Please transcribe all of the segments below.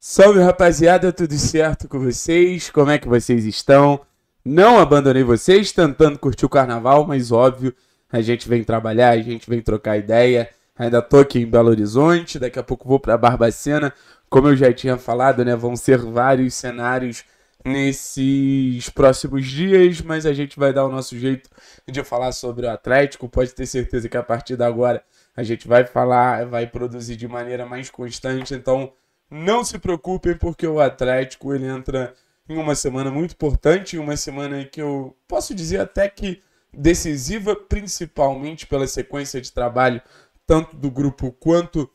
Salve rapaziada, tudo certo com vocês? Como é que vocês estão? Não abandonei vocês tentando curtir o carnaval, mas óbvio, a gente vem trabalhar, a gente vem trocar ideia. Ainda tô aqui em Belo Horizonte, daqui a pouco vou para Barbacena. Como eu já tinha falado, né, vão ser vários cenários nesses próximos dias, mas a gente vai dar o nosso jeito de falar sobre o Atlético. Pode ter certeza que a partir de agora a gente vai falar, vai produzir de maneira mais constante, então não se preocupem, porque o Atlético ele entra em uma semana muito importante, em uma semana que eu posso dizer até que decisiva, principalmente pela sequência de trabalho tanto do grupo quanto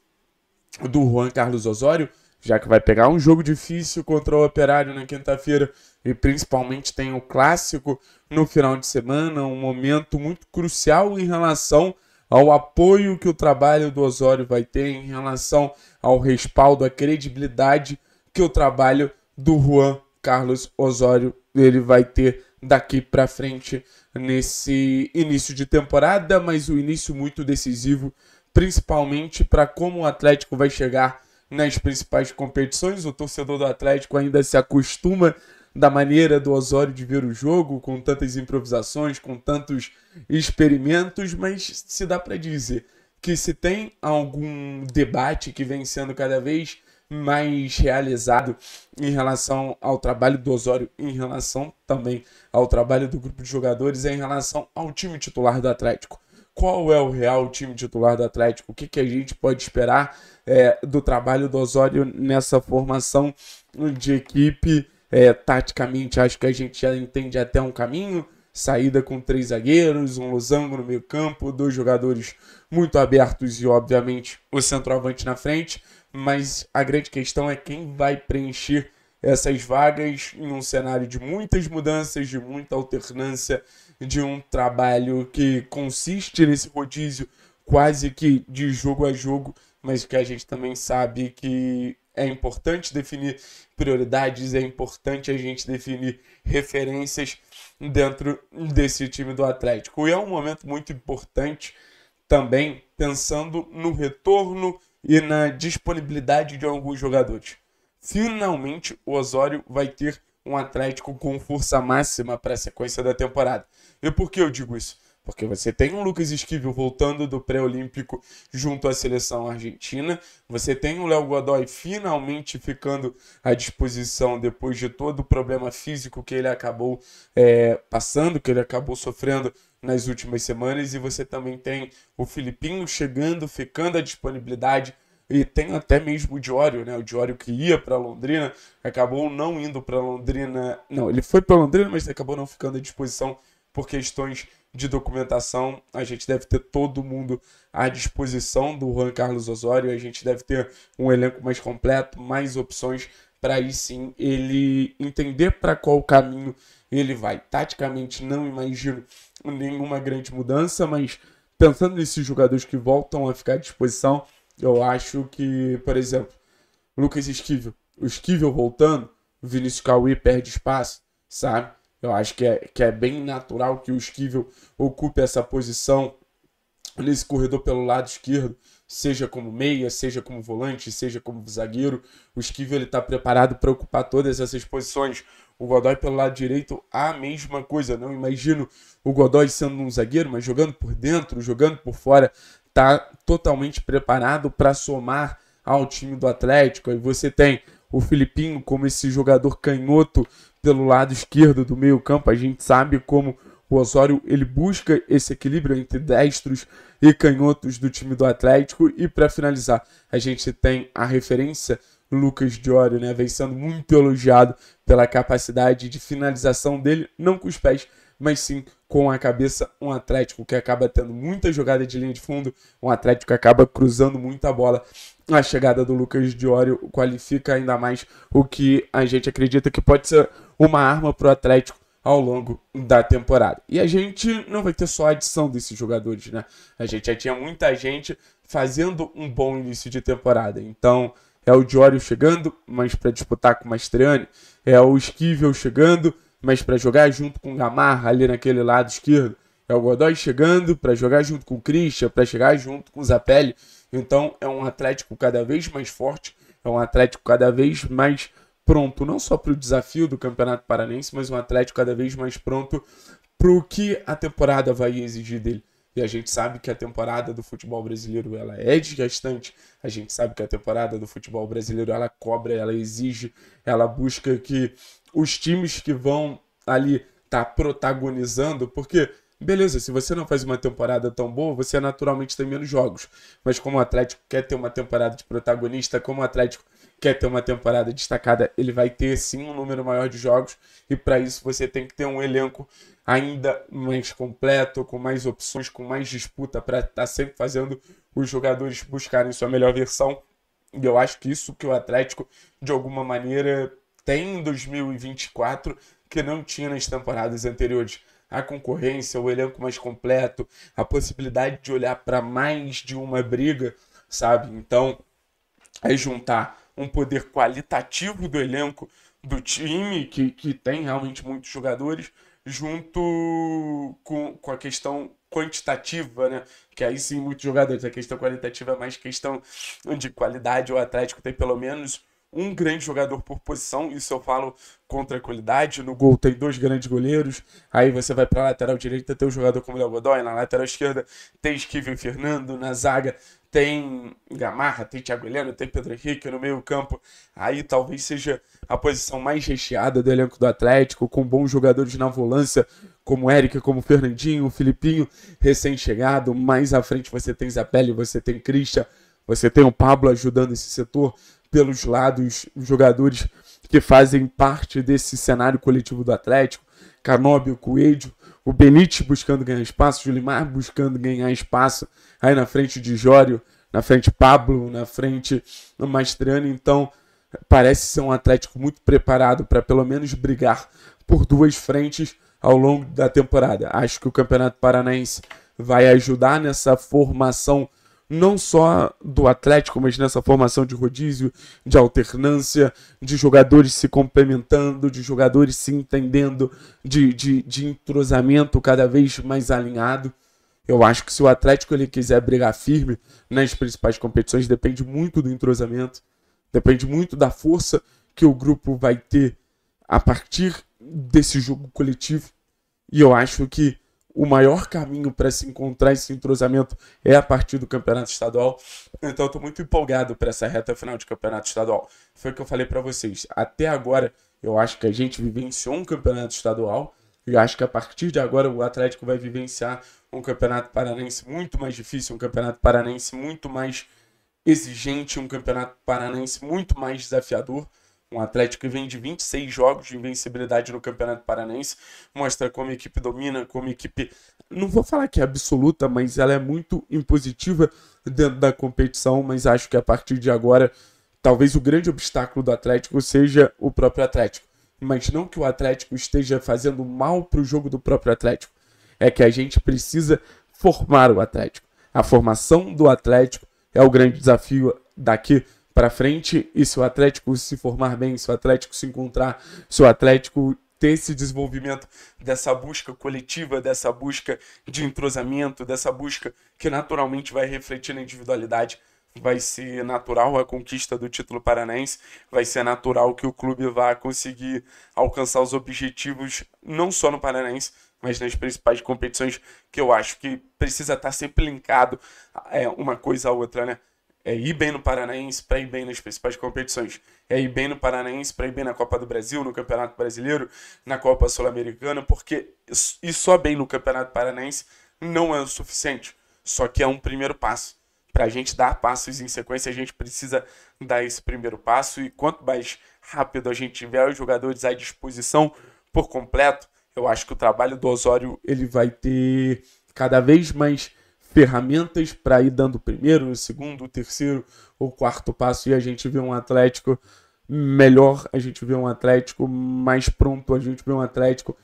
do Juan Carlos Osório, já que vai pegar um jogo difícil contra o Operário na quinta-feira e principalmente tem o clássico no final de semana, um momento muito crucial em relação ao apoio que o trabalho do Osório vai ter em relação ao respaldo, à credibilidade que o trabalho do Juan Carlos Osório ele vai ter daqui para frente nesse início de temporada, mas o um início muito decisivo, principalmente para como o Atlético vai chegar nas principais competições. O torcedor do Atlético ainda se acostuma da maneira do Osório de ver o jogo, com tantas improvisações, com tantos experimentos, mas se dá para dizer que se tem algum debate que vem sendo cada vez mais realizado em relação ao trabalho do Osório, em relação também ao trabalho do grupo de jogadores, é em relação ao time titular do Atlético. Qual é o real time titular do Atlético? O que, que a gente pode esperar é, do trabalho do Osório nessa formação de equipe é, taticamente, acho que a gente já entende até um caminho. Saída com três zagueiros, um losango no meio campo, dois jogadores muito abertos e, obviamente, o centroavante na frente. Mas a grande questão é quem vai preencher essas vagas em um cenário de muitas mudanças, de muita alternância, de um trabalho que consiste nesse rodízio quase que de jogo a jogo, mas que a gente também sabe que é importante definir prioridades, é importante a gente definir referências dentro desse time do Atlético. E é um momento muito importante também pensando no retorno e na disponibilidade de alguns jogadores. Finalmente, o Osório vai ter um Atlético com força máxima para a sequência da temporada. E por que eu digo isso? Porque você tem um Lucas Esquivel voltando do pré-olímpico junto à seleção argentina, você tem o Léo Godoy finalmente ficando à disposição depois de todo o problema físico que ele acabou é, passando, que ele acabou sofrendo nas últimas semanas, e você também tem o Filipinho chegando, ficando à disponibilidade e tem até mesmo o Diório, né? O Diório que ia para Londrina acabou não indo para Londrina. Não, ele foi para Londrina, mas acabou não ficando à disposição por questões de documentação. A gente deve ter todo mundo à disposição do Juan Carlos Osório. A gente deve ter um elenco mais completo, mais opções para aí sim ele entender para qual caminho ele vai. Taticamente, não imagino nenhuma grande mudança, mas pensando nesses jogadores que voltam a ficar à disposição, eu acho que, por exemplo, Lucas Esquivel. O Esquivel voltando, Vinícius Cauê perde espaço, sabe? Eu acho que é, que é bem natural que o Esquivel ocupe essa posição nesse corredor pelo lado esquerdo, seja como meia, seja como volante, seja como zagueiro. O Esquivel está preparado para ocupar todas essas posições. O Godoy pelo lado direito, a mesma coisa. Não imagino o Godoy sendo um zagueiro, mas jogando por dentro, jogando por fora, está totalmente preparado para somar ao time do Atlético. Aí você tem o Filipinho como esse jogador canhoto pelo lado esquerdo do meio campo. A gente sabe como o Osório ele busca esse equilíbrio entre destros e canhotos do time do Atlético. E para finalizar, a gente tem a referência Lucas Diório, né? Vem sendo muito elogiado pela capacidade de finalização dele, não com os pés, mas sim com a cabeça. Um Atlético que acaba tendo muita jogada de linha de fundo, um Atlético que acaba cruzando muita bola. A chegada do Lucas Diório qualifica ainda mais o que a gente acredita que pode ser uma arma para o Atlético ao longo da temporada. E a gente não vai ter só a adição desses jogadores, né? A gente já tinha muita gente fazendo um bom início de temporada. Então, é o Diório chegando, mas para disputar com o Mastriani. É o Esquivel chegando, mas para jogar junto com o Gamarra ali naquele lado esquerdo. É o Godoy chegando para jogar junto com o Christian, para chegar junto com o Zapelli. Então, é um Atlético cada vez mais forte, é um Atlético cada vez mais pronto não só para o desafio do Campeonato Paranense, mas um Atlético cada vez mais pronto para o que a temporada vai exigir dele. E a gente sabe que a temporada do futebol brasileiro ela é desgastante. A gente sabe que a temporada do futebol brasileiro ela cobra, ela exige, ela busca que os times que vão ali tá protagonizando, porque beleza, se você não faz uma temporada tão boa, você naturalmente tem menos jogos. Mas como o Atlético quer ter uma temporada de protagonista, como o Atlético quer ter uma temporada destacada, ele vai ter sim um número maior de jogos e para isso você tem que ter um elenco ainda mais completo, com mais opções, com mais disputa para estar tá sempre fazendo os jogadores buscarem sua melhor versão. E eu acho que isso que o Atlético de alguma maneira tem em 2024 que não tinha nas temporadas anteriores. A concorrência, o elenco mais completo, a possibilidade de olhar para mais de uma briga, sabe? Então, é juntar um poder qualitativo do elenco do time, que, que tem realmente muitos jogadores, junto com, com a questão quantitativa, né? Que aí sim, muitos jogadores. A questão qualitativa é mais questão de qualidade. O Atlético tem pelo menos um grande jogador por posição, isso eu falo com tranquilidade. No gol tem dois grandes goleiros, aí você vai para a lateral direita, tem um jogador como Léo Godoy, na lateral esquerda tem Esquivel Fernando, na zaga tem Gamarra, tem Thiago Heleno, tem Pedro Henrique no meio-campo. Aí talvez seja a posição mais recheada do elenco do Atlético, com bons jogadores na volância, como Érica, como Fernandinho, Filipinho, recém-chegado. Mais à frente você tem Isabelle, você tem Christian, você tem o Pablo ajudando esse setor pelos lados jogadores que fazem parte desse cenário coletivo do Atlético, Canóbio, Coelho, o Benítez buscando ganhar espaço, o Limar buscando ganhar espaço, aí na frente de Jório, na frente Pablo, na frente do Mastriano, então parece ser um Atlético muito preparado para pelo menos brigar por duas frentes ao longo da temporada. Acho que o Campeonato Paranaense vai ajudar nessa formação não só do Atlético, mas nessa formação de rodízio, de alternância, de jogadores se complementando, de jogadores se entendendo, de, de, de entrosamento cada vez mais alinhado. Eu acho que se o Atlético ele quiser brigar firme nas principais competições, depende muito do entrosamento, depende muito da força que o grupo vai ter a partir desse jogo coletivo. E eu acho que o maior caminho para se encontrar esse entrosamento é a partir do campeonato estadual. Então, eu estou muito empolgado para essa reta final de campeonato estadual. Foi o que eu falei para vocês. Até agora, eu acho que a gente vivenciou um campeonato estadual. E acho que a partir de agora o Atlético vai vivenciar um campeonato paranense muito mais difícil, um campeonato paranense muito mais exigente, um campeonato paranense muito mais desafiador. Um Atlético que vem de 26 jogos de invencibilidade no Campeonato Paranense, mostra como a equipe domina, como a equipe, não vou falar que é absoluta, mas ela é muito impositiva dentro da competição, mas acho que a partir de agora, talvez o grande obstáculo do Atlético seja o próprio Atlético. Mas não que o Atlético esteja fazendo mal para o jogo do próprio Atlético, é que a gente precisa formar o Atlético. A formação do Atlético é o grande desafio daqui para frente e se o Atlético se formar bem, se o Atlético se encontrar, se o Atlético ter esse desenvolvimento dessa busca coletiva, dessa busca de entrosamento, dessa busca que naturalmente vai refletir na individualidade. Vai ser natural a conquista do título paranaense, vai ser natural que o clube vá conseguir alcançar os objetivos não só no Paranaense, mas nas principais competições que eu acho que precisa estar tá sempre linkado é, uma coisa à outra, né? é ir bem no Paranaense para ir bem nas principais competições. É ir bem no Paranaense para ir bem na Copa do Brasil, no Campeonato Brasileiro, na Copa Sul-Americana, porque ir só bem no Campeonato Paranaense não é o suficiente. Só que é um primeiro passo. Para a gente dar passos em sequência, a gente precisa dar esse primeiro passo. E quanto mais rápido a gente tiver os jogadores à disposição por completo, eu acho que o trabalho do Osório ele vai ter cada vez mais ferramentas para ir dando o primeiro, o segundo, o terceiro ou quarto passo e a gente vê um Atlético melhor, a gente vê um Atlético mais pronto, a gente vê um Atlético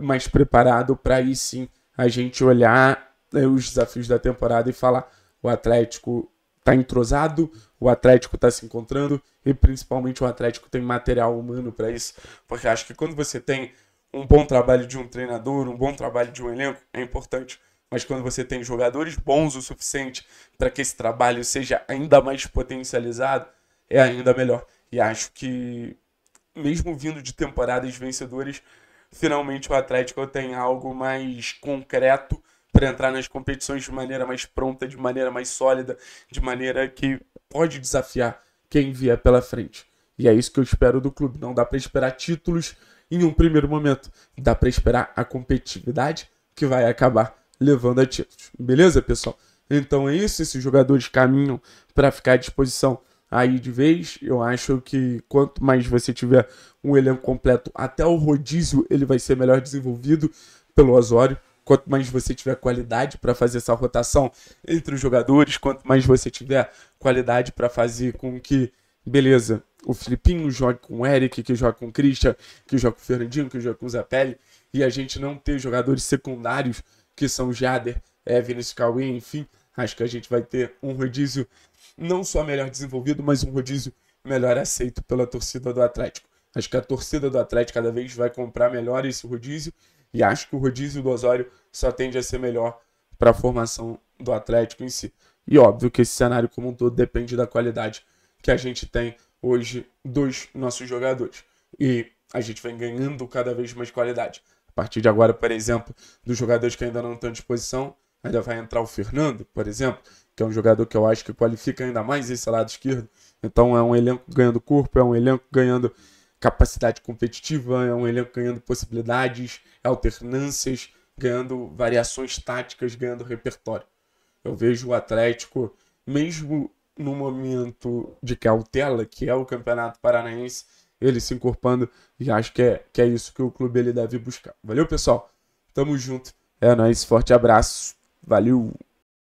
mais preparado para aí sim a gente olhar né, os desafios da temporada e falar o Atlético está entrosado, o Atlético está se encontrando e principalmente o Atlético tem material humano para isso, porque acho que quando você tem um bom trabalho de um treinador, um bom trabalho de um elenco, é importante mas quando você tem jogadores bons o suficiente para que esse trabalho seja ainda mais potencializado, é ainda melhor. E acho que, mesmo vindo de temporadas vencedoras, finalmente o Atlético tem algo mais concreto para entrar nas competições de maneira mais pronta, de maneira mais sólida, de maneira que pode desafiar quem vier pela frente. E é isso que eu espero do clube. Não dá para esperar títulos em um primeiro momento, dá para esperar a competitividade que vai acabar levando a títulos. Beleza, pessoal? Então é isso. Esses jogadores caminham para ficar à disposição aí de vez. Eu acho que quanto mais você tiver um elenco completo, até o rodízio ele vai ser melhor desenvolvido pelo Osório. Quanto mais você tiver qualidade para fazer essa rotação entre os jogadores, quanto mais você tiver qualidade para fazer com que, beleza, o Filipinho jogue com o Eric, que joga com o Christian, que joga com o Fernandinho, que joga com o Zapelli, e a gente não ter jogadores secundários que são Jader, é, Vinícius Cauê, enfim. Acho que a gente vai ter um rodízio não só melhor desenvolvido, mas um rodízio melhor aceito pela torcida do Atlético. Acho que a torcida do Atlético cada vez vai comprar melhor esse rodízio e acho que o rodízio do Osório só tende a ser melhor para a formação do Atlético em si. E óbvio que esse cenário como um todo depende da qualidade que a gente tem hoje dos nossos jogadores. E a gente vem ganhando cada vez mais qualidade. A partir de agora, por exemplo, dos jogadores que ainda não estão à disposição, ainda vai entrar o Fernando, por exemplo, que é um jogador que eu acho que qualifica ainda mais esse lado esquerdo. Então é um elenco ganhando corpo, é um elenco ganhando capacidade competitiva, é um elenco ganhando possibilidades, alternâncias, ganhando variações táticas, ganhando repertório. Eu vejo o Atlético, mesmo no momento de cautela, que é o Campeonato Paranaense, ele se encorpando. E acho que é, que é isso que o clube ele deve buscar. Valeu, pessoal. Tamo junto. É nóis. Forte abraço. Valeu.